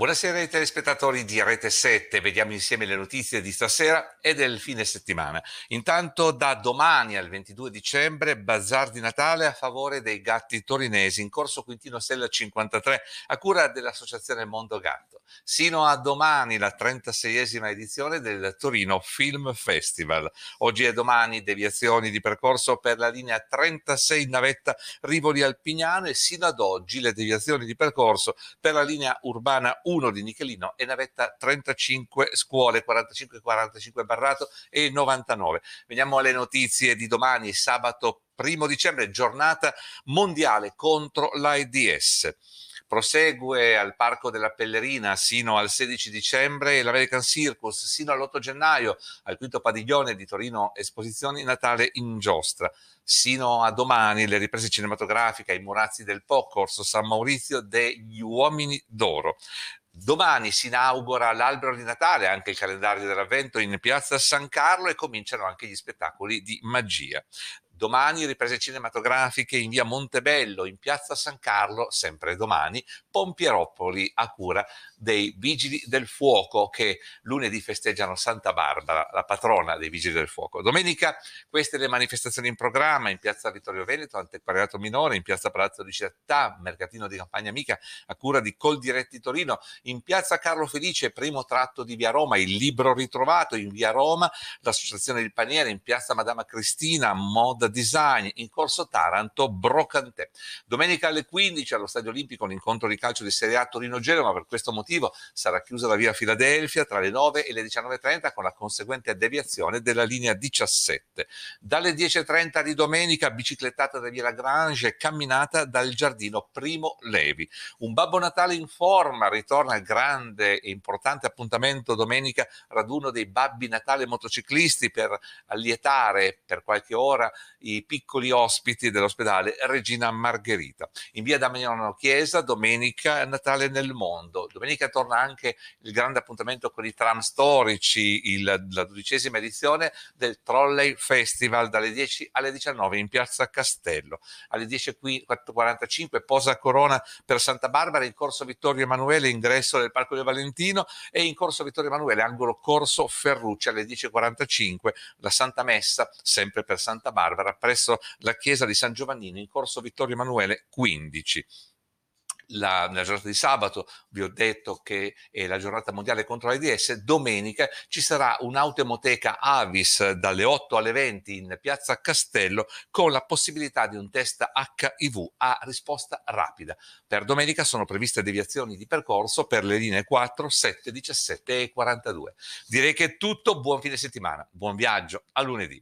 Buonasera ai telespettatori di Rete 7, vediamo insieme le notizie di stasera e del fine settimana. Intanto da domani al 22 dicembre bazar di Natale a favore dei gatti torinesi in corso Quintino Stella 53 a cura dell'associazione Mondo Gatto. Sino a domani la 36esima edizione del Torino Film Festival. Oggi e domani deviazioni di percorso per la linea 36 Navetta Rivoli Alpignano e sino ad oggi le deviazioni di percorso per la linea urbana 1 1 di Nichelino e navetta 35 scuole, 45, 45 Barrato e 99. Veniamo alle notizie di domani, sabato 1 dicembre, giornata mondiale contro l'AIDS prosegue al Parco della Pellerina sino al 16 dicembre e l'American Circus sino all'8 gennaio al quinto padiglione di Torino Esposizioni Natale in Giostra. Sino a domani le riprese cinematografiche ai Murazzi del Po, Corso San Maurizio degli Uomini d'Oro. Domani si inaugura l'albero di Natale, anche il calendario dell'avvento in piazza San Carlo e cominciano anche gli spettacoli di magia. Domani riprese cinematografiche in via Montebello, in piazza San Carlo, sempre domani, Pompieropoli a cura dei vigili del fuoco che lunedì festeggiano Santa Barbara, la patrona dei vigili del fuoco. Domenica queste le manifestazioni in programma in piazza Vittorio Veneto, antequariato minore, in piazza Palazzo di Città, mercatino di campagna amica a cura di Coldiretti Torino, in piazza Carlo Felice, primo tratto di via Roma, il libro ritrovato in via Roma, l'associazione del Paniere, in piazza Madama Cristina, Moda Design, in corso Taranto, Brocantè. Domenica alle 15 allo Stadio Olimpico l'incontro di calcio di Serie A Torino-Genova, per questo motivo motivo sarà chiusa la via Filadelfia tra le 9 e le 19.30 con la conseguente deviazione della linea 17. Dalle 10.30 di domenica biciclettata da via Lagrange e camminata dal giardino Primo Levi. Un Babbo Natale in forma ritorna al grande e importante appuntamento domenica raduno dei Babbi Natale motociclisti per allietare per qualche ora i piccoli ospiti dell'ospedale Regina Margherita. In via Damiano Chiesa domenica Natale nel mondo. Domenica domenica torna anche il grande appuntamento con i tram storici, il, la dodicesima edizione del Trolley Festival dalle 10 alle 19 in piazza Castello. Alle 10.45 posa Corona per Santa Barbara in corso Vittorio Emanuele, ingresso del Parco del Valentino e in corso Vittorio Emanuele, angolo corso Ferrucci alle 10.45 la Santa Messa, sempre per Santa Barbara, presso la chiesa di San Giovannino in corso Vittorio Emanuele 15 la, nella giornata di sabato vi ho detto che è la giornata mondiale contro l'AIDS, domenica ci sarà un'automoteca Avis dalle 8 alle 20 in piazza Castello con la possibilità di un test HIV a risposta rapida. Per domenica sono previste deviazioni di percorso per le linee 4, 7, 17 e 42. Direi che è tutto, buon fine settimana, buon viaggio, a lunedì.